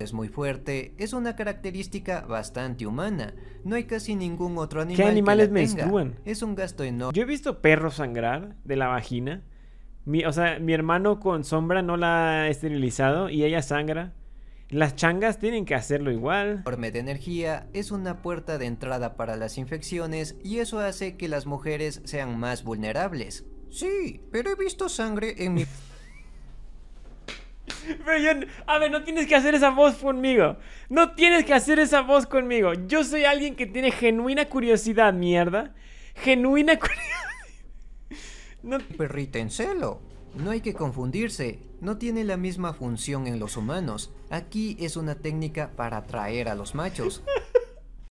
Es muy fuerte, es una característica bastante humana. No hay casi ningún otro animal. ¿Qué animales Es un gasto enorme. Yo he visto perros sangrar de la vagina. Mi, o sea, mi hermano con sombra no la ha esterilizado y ella sangra. Las changas tienen que hacerlo igual. energía es una puerta de entrada para las infecciones y eso hace que las mujeres sean más vulnerables. Sí, pero he visto sangre en mi... a ver, no tienes que hacer esa voz conmigo. No tienes que hacer esa voz conmigo. Yo soy alguien que tiene genuina curiosidad, mierda. Genuina curiosidad. No. en celo No hay que confundirse, no tiene la misma función en los humanos. Aquí es una técnica para atraer a los machos.